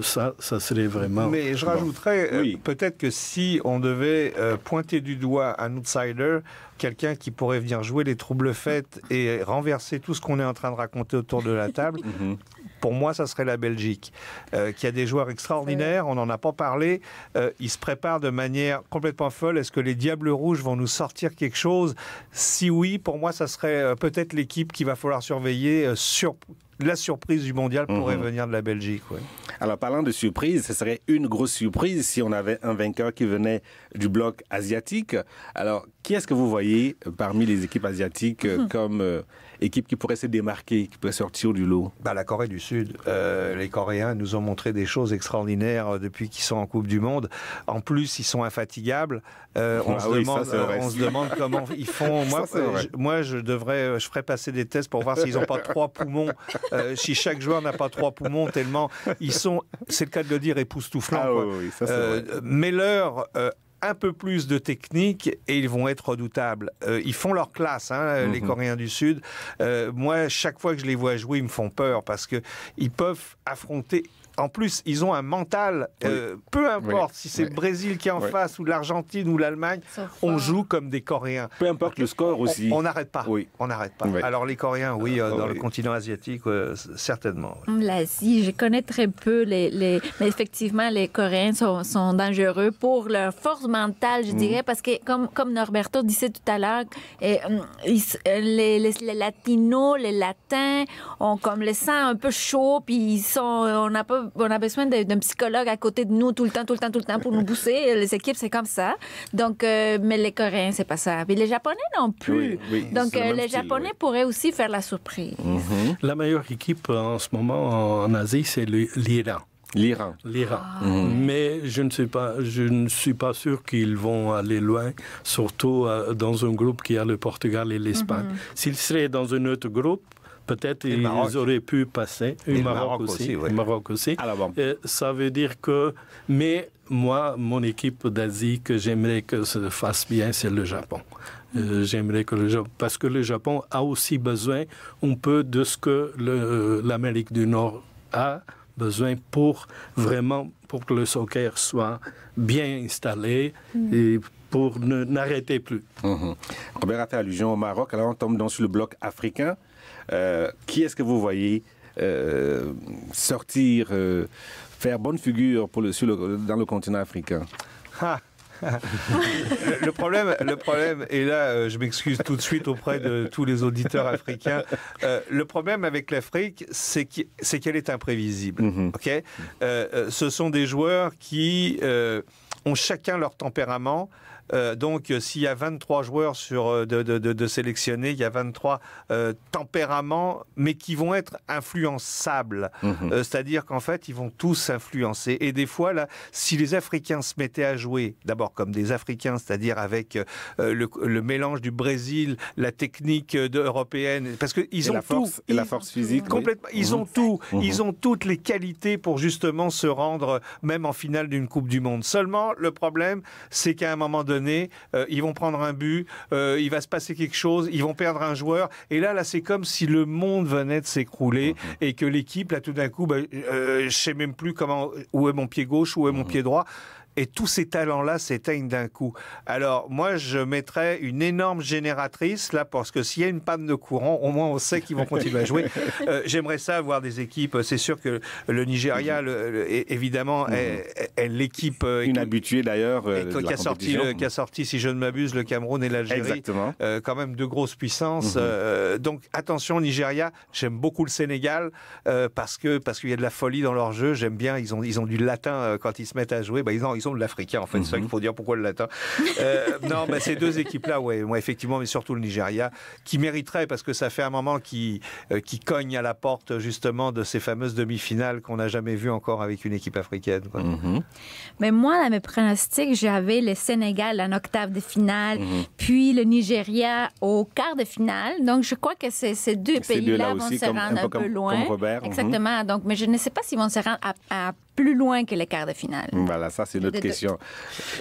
ça, ça serait vraiment. Mais je rajouterais euh, peut-être que si on devait euh, pointer du doigt un outsider, quelqu'un qui pourrait venir jouer les troubles faits et renverser tout ce qu'on est en train de raconter autour de la table, mhm. Pour moi, ça serait la Belgique, euh, qui a des joueurs extraordinaires. On n'en a pas parlé. Euh, ils se préparent de manière complètement folle. Est-ce que les Diables Rouges vont nous sortir quelque chose Si oui, pour moi, ça serait euh, peut-être l'équipe qu'il va falloir surveiller sur la surprise du mondial pourrait mhm. venir de la Belgique. Alors, parlant de surprise, ce serait une grosse surprise si on avait un vainqueur qui venait du bloc asiatique. Alors, qui est-ce que vous voyez parmi les équipes asiatiques hmm. comme équipe qui pourrait se démarquer, qui pourrait sortir du lot bah, La Corée du Sud. Euh, les Coréens nous ont montré des choses extraordinaires euh, depuis qu'ils sont en Coupe du Monde. En plus, ils sont infatigables. Euh, ah on, se, demande, comment ils font. Moi, je, devrais, je ferais passer des tests pour voir s'ils n'ont pas trois poumons. si chaque joueur n'a pas trois poumons, tellement ils sont, c'est le cas de le dire, époustouflants. Ah mais leur un peu plus de technique et ils vont être redoutables. Euh, ils font leur classe, hein, les mhm. Coréens du Sud. Euh, moi, chaque fois que je les vois jouer, ils me font peur parce qu'ils peuvent affronter en plus, ils ont un mental. Euh, peu importe si c'est le Brésil qui est en face, ou l'Argentine, ou l'Allemagne, on joue comme des Coréens. Peu importe le score aussi. On n'arrête pas. On n'arrête pas. Alors les Coréens, oui, euh, ah, dans le continent asiatique, euh, certainement certainement. L'Asie, je connais très peu. Les, Mais effectivement, les Coréens sont, dangereux pour leur force mentale, je mm. dirais, parce que comme, comme Norberto disait tout à l'heure, mm, les, latinos, les latins, ont comme le sang un peu chaud, puis ils sont, on n'a pas on a besoin d'un psychologue à côté de nous tout le temps, tout le temps, tout le temps pour nous pousser. Les équipes, c'est comme ça. Donc, euh, mais les Coréens, c'est pas ça. et les Japonais non plus. Donc, euh, les Japonais pourraient aussi faire la surprise. Mm-hmm. La meilleure équipe euh, en ce moment en Asie, c'est l'Iran. L'Iran. L'Iran. Ah. Mm-hmm. Mais je ne suis pas, je ne suis pas sûr qu'ils vont aller loin, surtout dans un groupe qui a le Portugal et l'Espagne. Mm-hmm. S'ils seraient dans un autre groupe, Peut-être ils auraient pu passer. le Maroc, aussi. le Maroc aussi. ça veut dire que. Mais moi, mon équipe d'Asie que j'aimerais que se fasse bien, c'est le Japon. Euh, j'aimerais que le Japon, parce que le Japon a aussi besoin un peu de ce que euh, l'Amérique du Nord a besoin pour vraiment pour que le soccer soit bien installé mm. et pour ne n'arrêter plus. Robert a fait allusion au Maroc, alors on tombe dans le bloc africain. Euh, qui est-ce que vous voyez euh, sortir, euh, faire bonne figure pour le, dans le continent africain le, problème, le problème, et là je m'excuse tout de suite auprès de tous les auditeurs africains, le problème avec l'Afrique, c'est qu'elle est imprévisible. Mm-hmm. ce sont des joueurs qui ont chacun leur tempérament. Euh, donc, euh, s'il y a 23 joueurs sur, euh, de, de, sélectionnés, il y a 23 tempéraments, mais qui vont être influençables. Mhm. C'est-à-dire qu'en fait, ils vont tous influencer. Et des fois, là, si les Africains se mettaient à jouer, d'abord comme des Africains, c'est-à-dire avec le, mélange du Brésil, la technique européenne, parce qu'ils ont la force, tout. et la force physique. Complètement. Ils mhm. ont tout. Mhm. Ils ont toutes les qualités pour justement se rendre même en finale d'une Coupe du Monde. Seulement, le problème, c'est qu'à un moment donné, euh, ils vont prendre un but, euh, il va se passer quelque chose, ils vont perdre un joueur. Et là, là, c'est comme si le monde venait de s'écrouler mhm. et que l'équipe, là, tout d'un coup, bah, ne euh, sais même plus comment où est mon pied gauche, où est mon mhm. pied droit et tous ces talents-là s'éteignent d'un coup. Alors moi, je mettrais une énorme génératrice là parce que s'il y a une panne de courant, au moins on sait qu'ils vont continuer à jouer. Euh, j'aimerais ça avoir des équipes. C'est sûr que le Nigeria, évidemment, mhm. est, l'équipe euh, une habituée d'ailleurs euh, qui a sorti, qui a sorti, si je ne m'abuse, le Cameroun et l'Algérie. Euh, quand même de grosses puissances. Mhm. donc attention Nigeria. J'aime beaucoup le Sénégal parce que parce qu'il y a de la folie dans leur jeu. J'aime bien. Ils ont ils ont du latin quand ils se mettent à jouer. Ben, ils ont, ils de l'africain en fait. Il mhm. qu'il faut dire. Pourquoi le latin euh, Non, mais bah, ces deux équipes-là, ouais, effectivement, mais surtout le Nigeria, qui mériterait parce que ça fait un moment qui euh, qui cogne à la porte justement de ces fameuses demi-finales qu'on n'a jamais vues encore avec une équipe africaine. Mhm. Mais moi, dans mes pronostics, j'avais le Sénégal en octave de finale, mhm. puis le Nigeria au quart de finale. Donc, je crois que ces deux pays-là vont se rendre un peu loin. Exactement. Donc, mais je ne sais pas s'ils vont se rendre à plus loin que les quarts de finale Voilà, ça c'est notre question.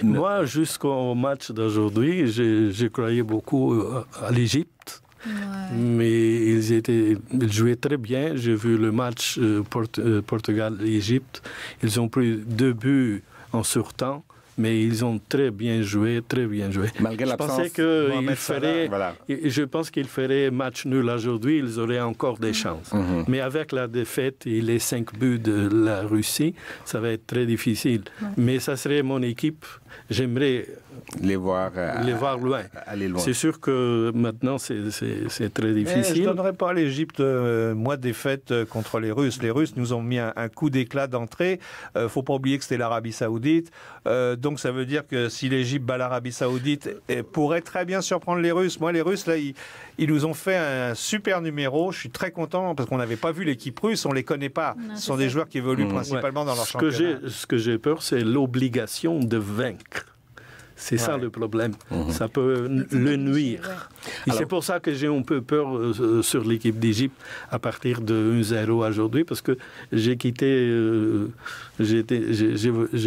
Moi, jusqu'au match d'aujourd'hui, j'ai croyais beaucoup euh, à l'Égypte. Mais ils, étaient, ils jouaient très bien. J'ai vu le match euh, euh, Portugal-Égypte. Ils ont pris deux buts en surtemps mais ils ont très bien joué, très bien joué. Malgré je pensais que je pense qu'ils feraient match nul aujourd'hui, ils auraient encore des chances. Mhm. Mhm. Mais avec la défaite et les cinq buts de la Russie, ça va être très difficile. Mais ça serait mon équipe. J'aimerais les voir, euh, loin. aller loin. C'est sûr que maintenant, c'est très difficile. je ne donnerai pas l'Égypte, euh, moi, défaite euh, contre les Russes. Les Russes nous ont mis un, coup d'éclat d'entrée. ne faut pas oublier que c'était l'Arabie Saoudite. donc, ça veut dire que si l'Égypte bat l'Arabie Saoudite, elle pourrait très bien surprendre les Russes. Moi, les Russes, là, ils, nous ont fait un super numéro. Je suis très content parce qu'on n'avait pas vu l'équipe russe. On ne les connaît pas. ce sont des joueurs qui évoluent mmh. principalement dans leur ce championnat. ce que j'ai peur, c'est l'obligation de vaincre. C'est ça le problème. Mhm. Ça peut le nuire c'est pour ça que j'ai un peu peur euh, euh, sur l'équipe d'Égypte à partir de 1-0 aujourd'hui, parce que j'ai quitté, euh, j'ai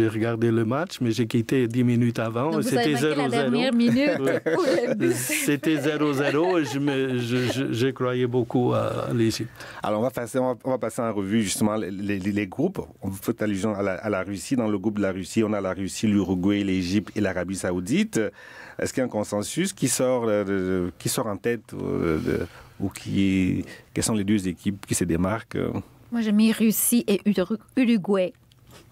regardé le match, mais j'ai quitté 10 minutes avant. C'était 0-0. C'était 0-0 et je, croyais beaucoup à, l'Égypte. Alors on va, passer, on, va, passer en revue justement les, groupes. On fait allusion à la, à la Russie. Dans le groupe de la Russie, on a la Russie, l'Uruguay, l'Égypte et l'Arabie saoudite. Est-ce qu'il y a un consensus qui sort, euh, qui sort en tête euh, ou qui, quelles sont les deux équipes qui se démarquent euh? Moi, j'ai mis Russie et Uruguay.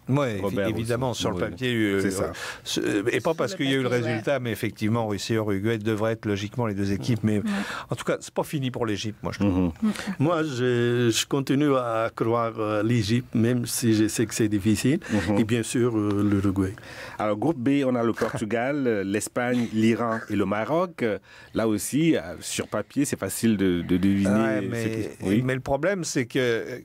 Oui, évidemment, sur le papier. Euh, et pas parce qu'il y a eu le résultat, mais effectivement, Russie et Uruguay devraient être logiquement les deux équipes. Mais en tout cas, c'est pas fini pour l'Égypte, moi, je trouve. Mhm. Moi, je, continue à croire euh, l'Égypte, même si je sais que c'est difficile. Mhm. Et bien sûr, le euh, l'Uruguay. Alors, groupe B, on a le Portugal, l'Espagne, l'Iran et le Maroc. Là aussi, sur papier, c'est facile de, deviner. oui. mais le problème, c'est que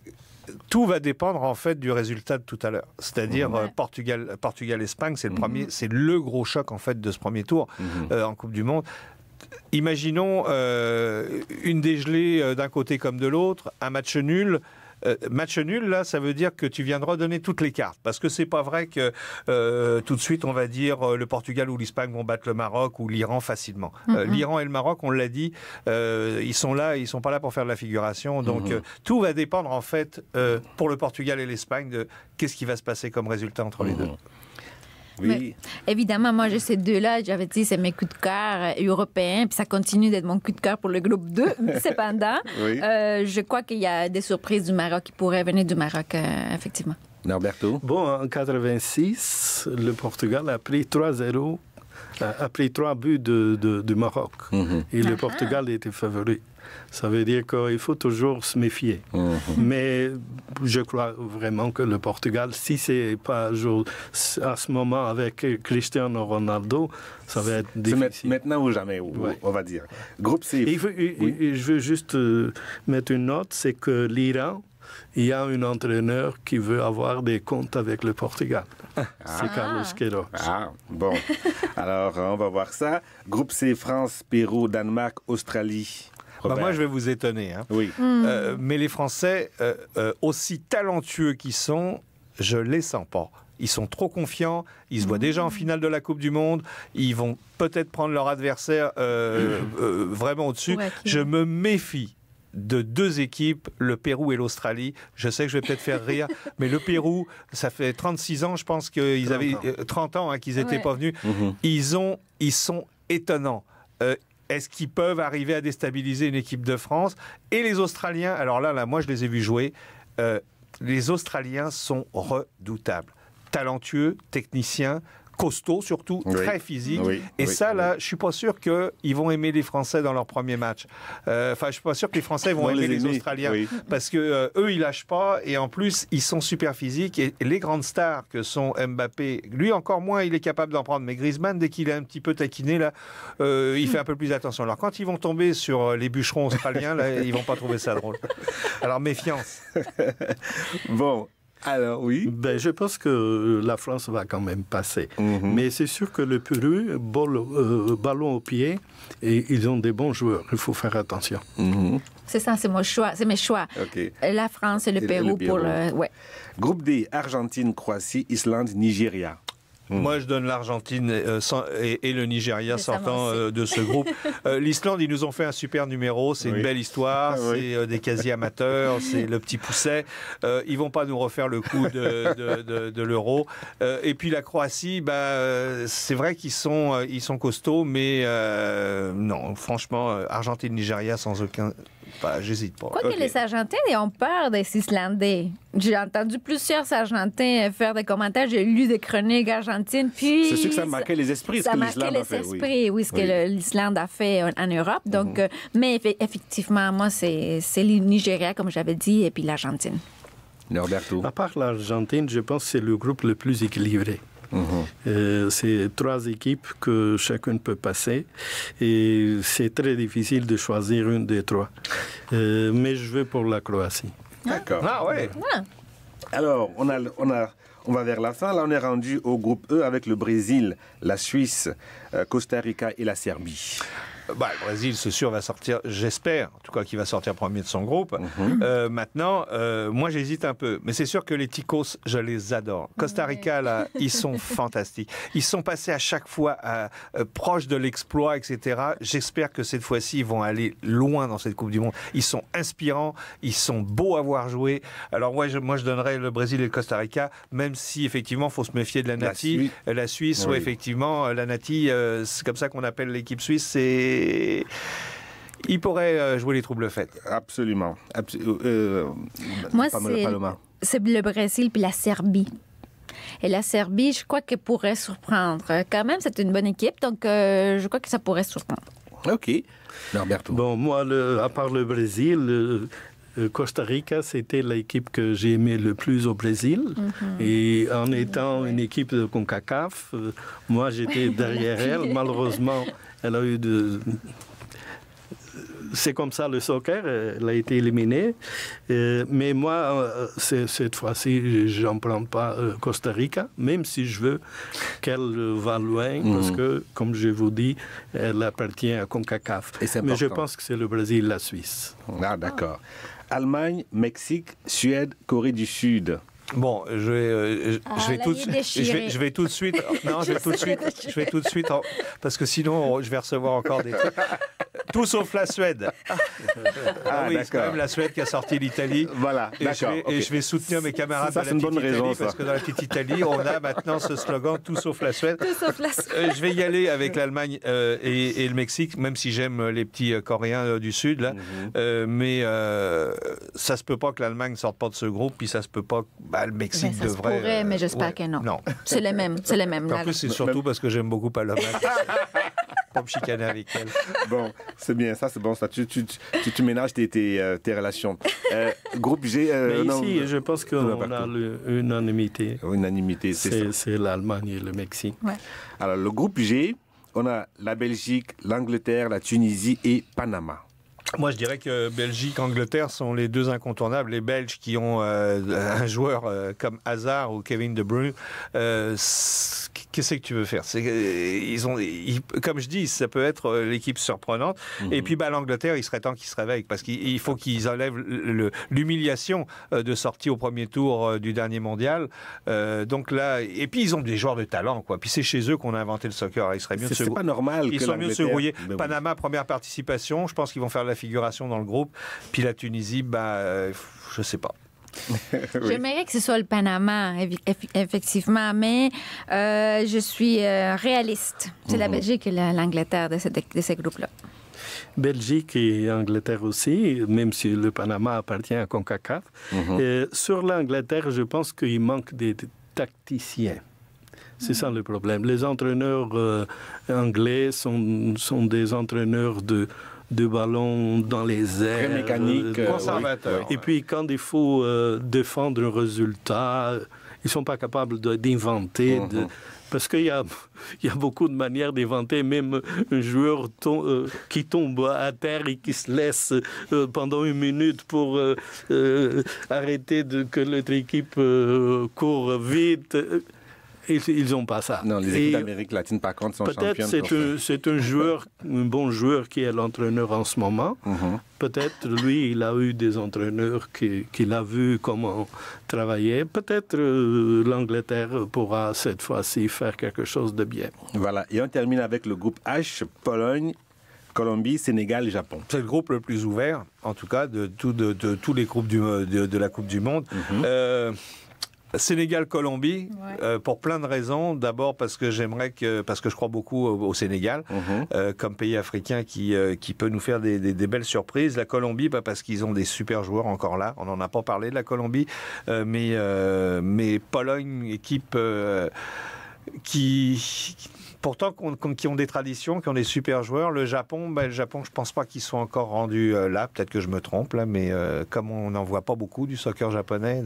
tout va dépendre en fait du résultat de tout à l'heure. C'est-à-dire euh, Portugal, Portugal, Espagne, c'est le mhm. premier, c'est le gros choc en fait de ce premier tour mhm. euh, en Coupe du Monde. Imaginons euh, une dégelée d'un côté comme de l'autre, un match nul. Euh, match nul, là, ça veut dire que tu viendras donner toutes les cartes. Parce que ce n'est pas vrai que euh, tout de suite, on va dire euh, le Portugal ou l'Espagne vont battre le Maroc ou l'Iran facilement. Mm-hmm. L'Iran et le Maroc, on l'a dit, ils sont là, ils sont pas là pour faire de la figuration. Donc, mm-hmm. tout va dépendre, en fait, pour le Portugal et l'Espagne, de qu'est-ce qui va se passer comme résultat entre les mm-hmm. deux évidemment, moi, j'ai ces deux-là. J'avais dit, c'est mes coups de cœur euh, européens, puis ça continue d'être mon coup de cœur pour le groupe 2. Cependant, euh, je crois qu'il y a des surprises du Maroc qui pourraient venir du Maroc, euh, effectivement. Norberto? Bon, en 86, le Portugal a pris 3-0 a pris trois buts de, du Maroc. Mhm. Et le Portugal était favori. Ça veut dire qu'il faut toujours se méfier. Mhm. Mais je crois vraiment que le Portugal, si c'est pas à ce moment avec Cristiano Ronaldo, ça va être difficile. Maintenant ou jamais, on va dire. Groupe C. je veux juste euh, mettre une note, c'est que l'Iran, il y a un entraîneur qui veut avoir des comptes avec le Portugal. Ah. C'est ah. Carlos Queiroz. Ah, bon. Alors, on va voir ça. Groupe C, France, Pérou, Danemark, Australie. Bah, moi, je vais vous étonner. Hein. Oui. Hmm. Euh, mais les Français, euh, euh, aussi talentueux qu'ils sont, je les sens pas. Ils sont trop confiants. Ils se voient déjà en hmm. finale de la Coupe du Monde. Ils vont peut-être prendre leur adversaire vraiment au-dessus. je me méfie de deux équipes, le Pérou et l'Australie. Je sais que je vais peut-être faire rire, mais le Pérou, ça fait 36 ans, je pense qu'ils avaient 30 ans, hein, qu'ils n'étaient pas venus. Mhm. Ils ont, ils sont étonnants. Est-ce qu'ils peuvent arriver à déstabiliser une équipe de France Et les Australiens, alors là, moi je les ai vus jouer. Euh, les Australiens sont redoutables talentueux, techniciens costaud surtout, très physique. Et ça, là, je suis pas sûr qu'ils vont aimer les Français dans leur premier match. Euh, enfin, je je suis pas sûr que les Français vont aimer les, Australiens parce que euh, eux, ils lâchent pas et en plus, ils sont super physiques et les grandes stars que sont Mbappé, lui encore moins, il est capable d'en prendre. Mais Griezmann, dès qu'il est un petit peu taquiné là, euh, il fait un peu plus attention. Alors quand ils vont tomber sur les bûcherons australiens, là, ils vont pas trouver ça drôle. Alors méfiance. bon. Alors oui. Ben, je pense que euh, la France va quand même passer. Mhm. Mais c'est sûr que le Pérou, euh, ballon au pied, et ils ont des bons joueurs. Il faut faire attention. Mhm. C'est ça, c'est mon choix, c'est mes choix. La France et le, Pérou, pour le... Ouais. Groupe D, Argentine, Croatie, Islande, Nigeria. Mmh. Moi, je donne l'Argentine et, euh, le Nigeria sortant euh, de ce groupe. Euh, L'Islande, ils nous ont fait un super numéro. C'est une belle histoire. Ah c'est des quasi-amateurs. c'est le petit pousset. ils vont pas nous refaire le coup de, l'euro. et puis la Croatie, bah, c'est vrai qu'ils sont, ils sont costauds, mais non, franchement, Argentine-Nigeria sans aucun ben, J'hésite pas. Quoique les Argentins ont peur des Islandais. J'ai entendu plusieurs Argentins euh, faire des commentaires. J'ai lu des chroniques argentines. Puis c'est sûr que ça marquait les esprits. ce que esprits, oui. ce que l'Islande a fait en, Europe. Mhm. Donc, euh, mais effectivement, moi, c'est le Nigeria, comme j'avais dit, et puis l'Argentine. Norberto. À part l'Argentine, je pense que c'est le groupe le plus équilibré. Euh, c'est trois équipes que chacune peut passer et c'est très difficile de choisir une des trois. Euh, mais je vais pour la Croatie. D'accord. Ah Alors, on, a, on, a, on va vers la fin. Là, on est rendu au groupe E avec le Brésil, la Suisse, euh, Costa Rica et la Serbie. Bah, le Brésil, c'est sûr, va sortir, j'espère, en tout cas, qu'il va sortir premier de son groupe. Mhm. Euh, maintenant, euh, moi, j'hésite un peu. Mais c'est sûr que les Ticos, je les adore. Costa Rica, là, ils sont fantastiques. Ils sont passés à chaque fois à, euh, proche de l'exploit, etc. J'espère que cette fois-ci, ils vont aller loin dans cette Coupe du Monde. Ils sont inspirants, ils sont beaux à voir jouer. Alors, moi, je, moi, je donnerais le Brésil et le Costa Rica, même si, effectivement, il faut se méfier de la Nati, la Suisse, oui. effectivement, la Nati, c'est comme ça qu'on appelle l'équipe suisse, c'est il pourrait euh, jouer les troubles fêtes. Absolument. Euh, euh, moi, c'est le Brésil puis la Serbie. Et la Serbie, je crois qu'elle pourrait surprendre. Quand même, c'est une bonne équipe, donc je crois que ça pourrait surprendre. OK. Norberto. Bon, moi, à part le Brésil, le... Costa Rica, c'était l'équipe que j'ai aimée le plus au Brésil. Mhm. Et en étant une équipe de CONCACAF, moi j'étais derrière elle. Malheureusement, elle a eu de... C'est comme ça le soccer, elle a été éliminée. Euh, mais moi, euh, cette fois-ci, j'en prends pas euh, Costa Rica, même si je veux qu'elle va loin, mhm. parce que, comme je vous dis, elle appartient à CONCACAF. Mais je pense que c'est le Brésil, la Suisse. Ah, d'accord. Allemagne, Mexique, Suède, Corée du Sud. Bon, je vais, euh, ah, je, vais tout, de suite, je, vais tout, de suite. Non, je vais tout de suite. Je vais tout de suite. parce que sinon, je vais recevoir encore des trucs. Tout sauf la Suède. Ah, ah, oui, c'est quand même la Suède qui a sorti l'Italie. Voilà, et je, vais, soutenir mes camarades de la petite bonne Italie, parce que dans la petite Italie, on a maintenant ce slogan Tout sauf la Suède. Euh, je vais y aller avec l'Allemagne euh, et, le Mexique, même si j'aime les petits euh, Coréens du Sud, là. Mhm. mais ça se peut pas que l'Allemagne sorte pas de ce groupe, puis ça se peut pas que bah, le Mexique ben, ça devrait. Se pourrait, mais j'espère ouais. que non. C'est les mêmes, c'est les mêmes. En plus, c'est surtout parce que j'aime beaucoup l'Allemagne. pour me chicaner avec elle. Bon, c'est bien, ça c'est bon, ça. Tu, ménages tes, euh, relations. Euh, groupe G. Euh, Mais ici, je pense qu'on a l'unanimité. Unanimité, c'est C'est l'Allemagne et le Mexique. Alors, le groupe G, on a la Belgique, l'Angleterre, la Tunisie et Panama. Moi, je dirais que Belgique, Angleterre sont les deux incontournables. Les Belges qui ont euh, un joueur euh, comme Hazard ou Kevin De Bruyne, euh, qu'est-ce que tu veux faire ils ont, Comme je dis, ça peut être l'équipe surprenante. Mhm. Et puis, bah, l'Angleterre, il serait temps qu'ils se réveillent parce qu'il faut qu'ils enlèvent l'humiliation de sortie au premier tour du dernier mondial. donc là, et puis ils ont des joueurs de talent, quoi. Puis c'est chez eux qu'on a inventé le soccer. Il serait mieux. C'est pas normal. Ils que sont mieux se rouiller. Ben Panama, première participation. Je pense qu'ils vont faire la figuration dans le groupe. Puis la Tunisie, ben, je sais pas. J'aimerais que ce soit le Panama, effectivement, mais euh, je suis euh, réaliste. C'est la mhm. Belgique et l'Angleterre de, ces groupes-là. Belgique et Angleterre aussi, même si le Panama appartient à CONCACAF. Mhm. sur l'Angleterre, je pense qu'il manque des, tacticiens. C'est ça mhm. le problème. Les entraîneurs anglais sont, sont, des entraîneurs de, de ballon dans les airs. mécaniques euh, conservateur. Et puis quand il faut euh, défendre un résultat, ils sont pas capables d'inventer. Mhm. Parce qu'il y a, beaucoup de manières d'inventer, même un joueur euh, qui tombe à terre et qui se laisse pendant une minute pour arrêter de, que l'autre équipe court vite ils n'ont pas ça. Non, les équipes d'Amérique latine, par contre, sont Peut-être c'est un, c'est un joueur, un bon joueur qui est l'entraîneur en ce moment. Mhm. Peut-être lui, il a eu des entraîneurs qu'il qui a vu comment travailler. Peut-être euh, l'Angleterre pourra cette fois-ci faire quelque chose de bien. Voilà. Et on termine avec le groupe H, Pologne, Colombie, Sénégal Japon. C'est le groupe le plus ouvert, en tout cas, de, de, tous les groupes du, de, la Coupe du Monde. Mhm. Euh, Sénégal-Colombie, euh, pour plein de raisons. D'abord parce que j'aimerais que, parce que je crois beaucoup au, Sénégal, mhm. euh, comme pays africain qui, euh, qui peut nous faire des, belles surprises. La Colombie, pas bah, parce qu'ils ont des super joueurs encore là. On n'en a pas parlé de la Colombie, mais, mais Pologne, équipe qui pourtant qui ont des traditions, qui ont des super joueurs. Le Japon, ben, le Japon, je pense pas qu'ils soient encore rendus euh, là. Peut-être que je me trompe là, mais euh, comme on n'en voit pas beaucoup du soccer japonais,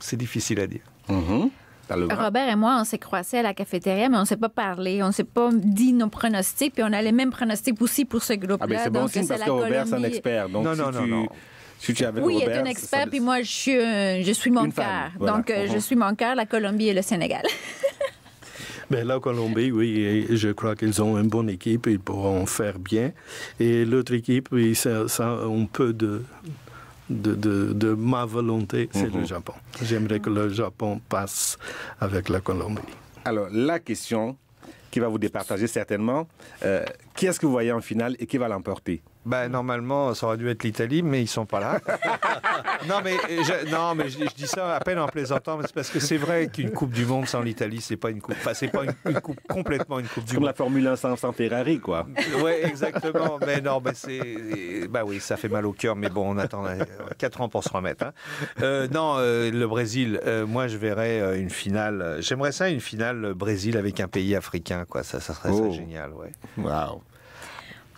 c'est difficile à dire. Mm-hmm. Robert et moi, on s'est croisés à la cafétéria, mais on ne s'est pas parlé, on ne s'est pas dit nos pronostics, puis on a les mêmes pronostics aussi pour ce groupe-là. Ah, c'est bon parce Robert, c'est un expert. Donc non, si non, non, oui, il est un expert, puis moi, je suis, je suis mon cœur. Donc, euh, je uh-huh. suis mon cœur, la Colombie et le Sénégal. la Colombie, oui, je crois qu'ils ont une bonne équipe, ils pourront faire bien. Et l'autre équipe, oui, ça, un peu de, de, ma volonté, c'est le mhm. Japon. J'aimerais que le Japon passe avec la Colombie. Alors, la question qui va vous départager certainement, euh, qui est-ce que vous voyez en finale et qui va l'emporter bah, normalement, ça aurait dû être l'Italie, mais ils sont pas là. Euh, non, mais, je, non, mais je, dis ça à peine en plaisantant, mais parce que c'est vrai qu'une Coupe du Monde sans l'Italie, c'est pas une coupe, enfin, c'est pas une, coupe complètement une Coupe du Comme la Formule 1 sans, Ferrari, quoi. Oui, exactement. Mais non, mais c'est, bah oui, ça fait mal au cœur, mais bon, on attend 4 euh, ans pour se remettre. Hein. Euh, non, le Brésil, moi, je verrais une finale. J'aimerais ça, une finale Brésil avec un pays africain, quoi. Ça, ça serait oh. génial, ouais. Waouh.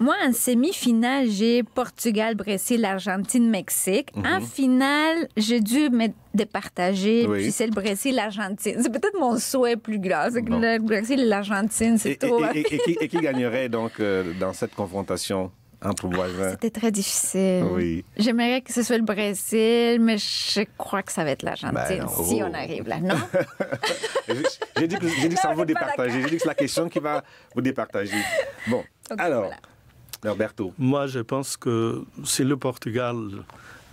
Moi, en semi-finale, j'ai Portugal, Brésil, Argentine, Mexique. En mhm. finale, j'ai dû me départager, puis c'est le Brésil, l'Argentine. C'est peut-être mon souhait plus grand, c'est que le Brésil l'Argentine, c'est trop. Et, qui, gagnerait donc euh, dans cette confrontation entre voisins. Ah, c'était très difficile. Oui. J'aimerais que ce soit le Brésil, mais je crois que ça va être l'Argentine ben, si oh. on arrive là, non? j'ai dit que, ça va vous départager. J'ai dit que c'est la question qui va vous départager. Bon, alors, Norberto. Moi, je pense que si le Portugal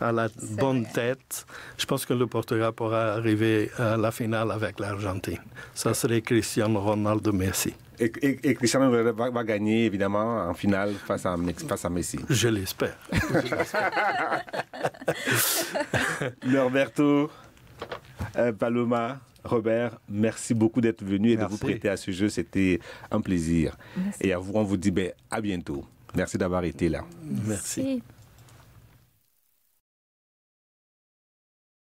a la bonne tête, je pense que le Portugal pourra arriver à la finale avec l'Argentine. Ça serait Cristiano Ronaldo Messi. Et, Cristiano va, gagner, évidemment, en finale face à, Messi. Je l'espère. Norberto, euh, Paloma, Robert, merci beaucoup d'être venu et de vous prêter à ce jeu. C'était un plaisir. Et à vous, on vous dit ben, à bientôt. Merci d'avoir été là. Merci.